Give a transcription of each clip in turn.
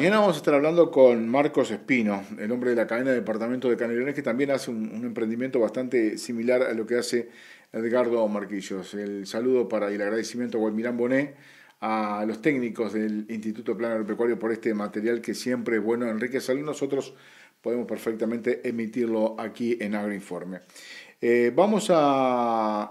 Mañana vamos a estar hablando con Marcos Espino, el hombre de la cadena de departamento de Canelones, que también hace un, emprendimiento bastante similar a lo que hace Edgardo Marquillos. El saludo para y el agradecimiento a Guadmirán Bonet, a los técnicos del Instituto Plan Agropecuario por este material que siempre es bueno. Enrique, a nosotros podemos perfectamente emitirlo aquí en Agroinforme. Eh, vamos a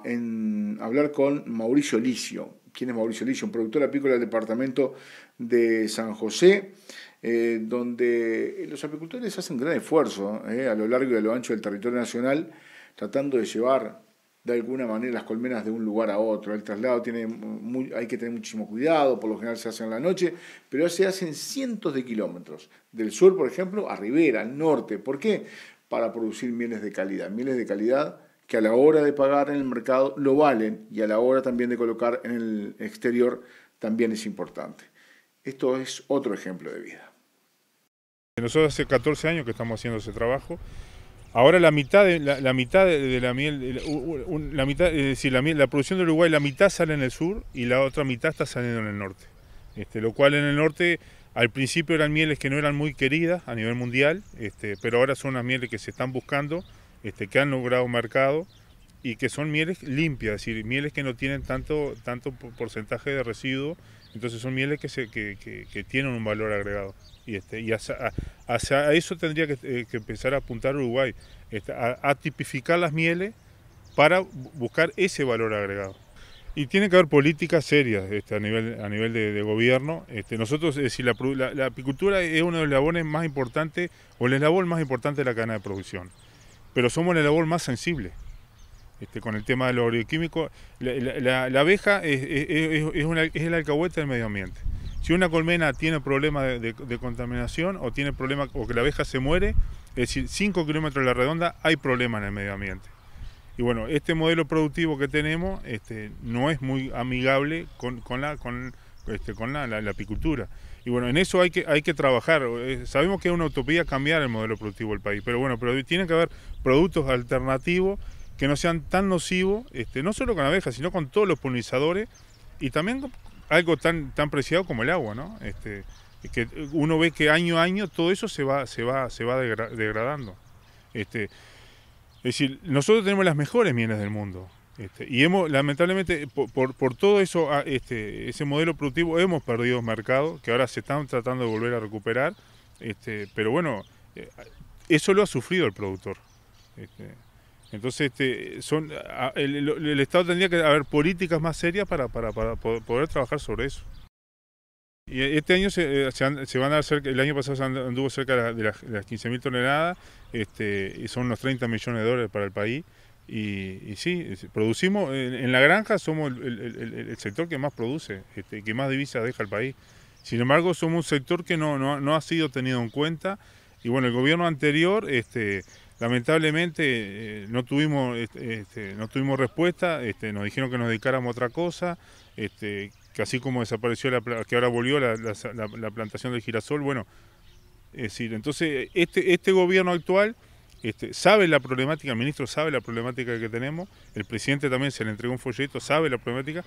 hablar con Mauricio Licio. ¿Quién es Mauricio Licio? Un productor apícola del departamento de San José, eh, donde los apicultores hacen gran esfuerzo eh, a lo largo y a lo ancho del territorio nacional, tratando de llevar de alguna manera las colmenas de un lugar a otro. El traslado tiene hay que tener muchísimo cuidado, por lo general se hace en la noche, pero se hacen cientos de kilómetros, del sur, por ejemplo, a Rivera, al norte. ¿Por qué? Para producir mieles de calidad. Mieles de calidad que a la hora de pagar en el mercado lo valen y a la hora también de colocar en el exterior también es importante. Esto es otro ejemplo de vida. Nosotros hace 14 años que estamos haciendo ese trabajo Ahora la mitad de la, mitad de, la miel, la mitad, es decir, la, producción de Uruguay, la mitad sale en el sur y la otra mitad está saliendo en el norte. Este, lo cual en el norte al principio eran mieles que no eran muy queridas a nivel mundial, este, pero ahora son las mieles que se están buscando, este, que han logrado mercado y que son mieles limpias, es decir, mieles que no tienen tanto, tanto porcentaje de residuos entonces son mieles que, que, tienen un valor agregado. Y, este, eso tendría eh, que, empezar a apuntar Uruguay, este, a, tipificar las mieles para buscar ese valor agregado. Y tiene que haber políticas serias este, a nivel, a nivel de, gobierno. Este, nosotros, es eh, la, apicultura es uno de los labores más importantes, o el labor más importante de la cadena de producción. Pero somos el labor más sensible. Este, con el tema de lo agroquímico. La, abeja es, el alcahuete del medio ambiente. Si una colmena tiene problemas de, contaminación o tiene problema, o que la abeja se muere, es decir, 5 kilómetros de la redonda hay problemas en el medio ambiente. Y bueno, este modelo productivo que tenemos este, no es muy amigable con, la, con, este, apicultura. Y bueno, en eso hay que, hay que trabajar. Eh, sabemos que es una utopía cambiar el modelo productivo del país, pero bueno, pero tiene que haber productos alternativos que no sean tan nocivos, este, no solo con abejas, sino con todos los polinizadores y también algo tan, tan preciado como el agua, ¿no? Este, que uno ve que año a año todo eso se va, se va, se va degradando. Este, es decir, nosotros tenemos las mejores mieles del mundo. Este, y hemos, lamentablemente, por, todo eso, ah, este, ese modelo productivo, hemos perdido mercado, que ahora se están tratando de volver a recuperar. Este, pero bueno, eh, eso lo ha sufrido el productor. Este. Entonces, este, son, el, Estado tendría que haber políticas más serias para, poder trabajar sobre eso. este año eh, se, van a hacer, el año pasado se anduvo cerca de las, las 15.000 toneladas, este, y son unos 30 millones de dólares para el país. Y, sí, producimos, en, la granja somos el, sector que más produce, este, que más divisas deja el país. Sin embargo, somos un sector que no, ha sido tenido en cuenta. Y bueno, el gobierno anterior este, Lamentablemente eh, no, tuvimos, este, este, no tuvimos respuesta, este, nos dijeron que nos dedicáramos a otra cosa, este, que así como desapareció, la, que ahora volvió la, plantación del girasol, bueno, es decir, entonces este, este gobierno actual sabe la problemática, el ministro sabe la problemática que tenemos, el presidente también se le entregó un folleto, sabe la problemática,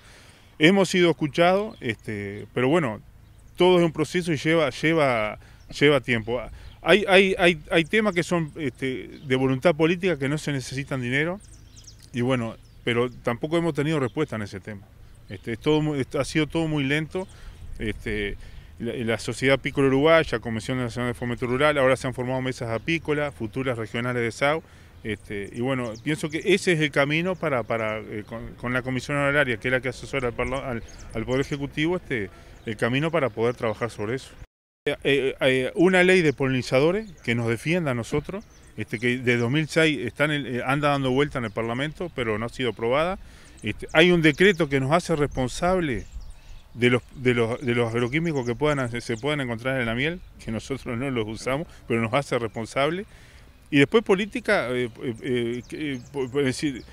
hemos sido escuchados, pero bueno, todo es un proceso y lleva, lleva, lleva tiempo. Hay, hay, temas que son este, de voluntad política que no se necesitan dinero, y bueno, pero tampoco hemos tenido respuesta en ese tema. Este, ha sido todo muy lento. Este, la, Sociedad pícola Uruguaya, Comisión Nacional de Fomento Rural, ahora se han formado mesas apícolas, futuras regionales de SAU. y bueno, pienso que ese es el camino para, eh, con, la Comisión Honoraria, que es la que asesora al, Poder Ejecutivo, el camino para poder trabajar sobre eso. Eh, eh, eh, una ley de polinizadores que nos defienda a nosotros, este, que de 2006 anda dando vuelta en el Parlamento, pero no ha sido aprobada. Este, hay un decreto que nos hace responsable de los, de los, agroquímicos que puedan, se puedan encontrar en la miel, que nosotros no los usamos, pero nos hace responsable. Y después política, decir,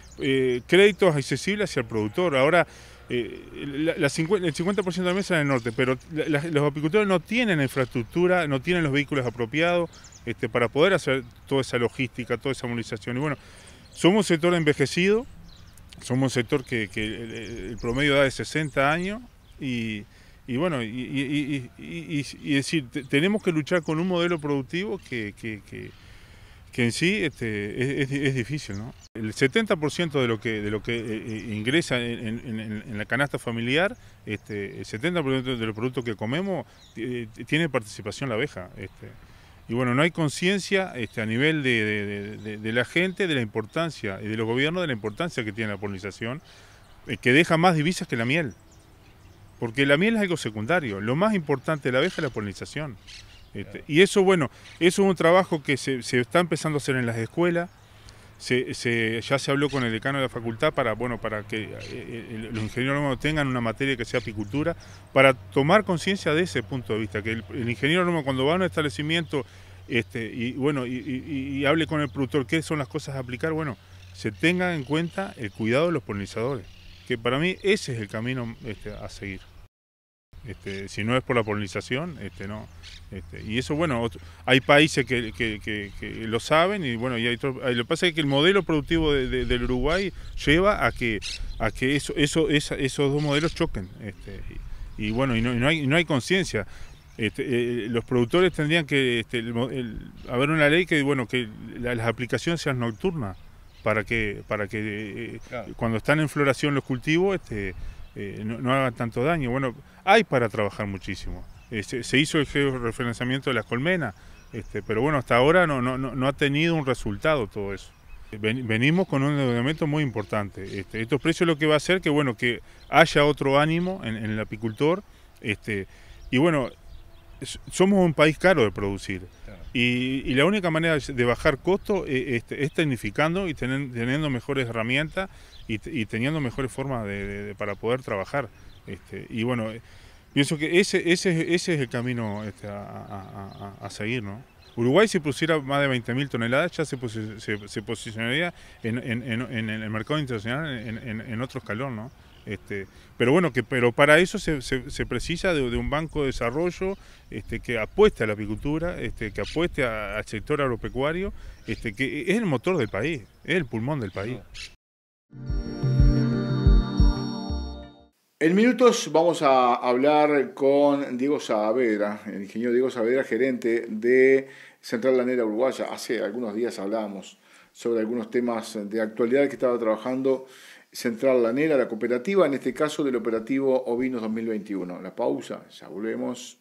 créditos accesibles hacia el productor. Ahora 50, eh, el 50% de la mesa en el norte, pero los apicultores no tienen infraestructura, no tienen los vehículos apropiados este, para poder hacer toda esa logística, toda esa movilización. Y bueno, somos un sector envejecido, somos un sector que, el, promedio da de 60 años y, bueno, y, decir, tenemos que luchar con un modelo productivo que que en sí este, es, difícil. El 70% de lo que, de lo que eh, eh, ingresa en, la canasta familiar, este, el 70% de los productos que comemos eh, tiene participación la abeja. Este. Y bueno, no hay conciencia este, a nivel de, la gente de la importancia y de los gobiernos de la importancia que tiene la polinización, que deja más divisas que la miel. Porque la miel es algo secundario, lo más importante de la abeja es la polinización. Este, y eso, bueno, eso es un trabajo que se, está empezando a hacer en las escuelas. Se, ya se habló con el decano de la facultad para, bueno, para que eh, eh, los ingenieros tengan una materia que sea apicultura, para tomar conciencia de ese punto de vista, que el, ingeniero normal cuando va a un establecimiento este, y, bueno, y, hable con el productor qué son las cosas a aplicar, bueno, se tenga en cuenta el cuidado de los polinizadores, que para mí ese es el camino este, a seguir. Este, si no es por la polinización, este, no. Este, y eso, bueno, hay países que, lo saben y bueno, y lo que pasa es que el modelo productivo del Uruguay lleva a que, a que eso, eso, esos dos modelos choquen. Y, bueno, y no, hay, conciencia. Eh, los productores tendrían que haber una ley que bueno que las aplicaciones sean nocturnas para que para que eh, cuando están en floración los cultivos eh, no, hagan tanto daño. Bueno, hay para trabajar muchísimo. Eh, se, hizo el refinanciamiento de las colmenas, este, pero bueno, hasta ahora no, no, no, ha tenido un resultado todo eso. venimos con un endeudamiento muy importante. Este, estos precios lo que va a hacer que, bueno, que haya otro ánimo en, el apicultor. Este, y bueno, somos un país caro de producir. Y, la única manera de bajar costo eh, este, es, tecnificando y teniendo mejores herramientas y, teniendo mejores formas de, para poder trabajar. Este, y bueno, eh, pienso que ese, ese, ese es el camino este, a, seguir, ¿no? Uruguay si pusiera más de 20.000 toneladas ya se, posicionaría en, el mercado internacional en, otro escalón, ¿no? Este, pero bueno, que, pero para eso se, precisa de, un banco de desarrollo este, que apueste a la apicultura, este, que apueste al sector agropecuario, este, que es el motor del país, es el pulmón del país. En minutos vamos a hablar con Diego Saavedra, el ingeniero Diego Saavedra, gerente de Central Lanera Uruguaya. Hace algunos días hablábamos sobre algunos temas de actualidad que estaba trabajando Central Lanera, la cooperativa, en este caso del operativo Ovinos 2021. La pausa, ya volvemos.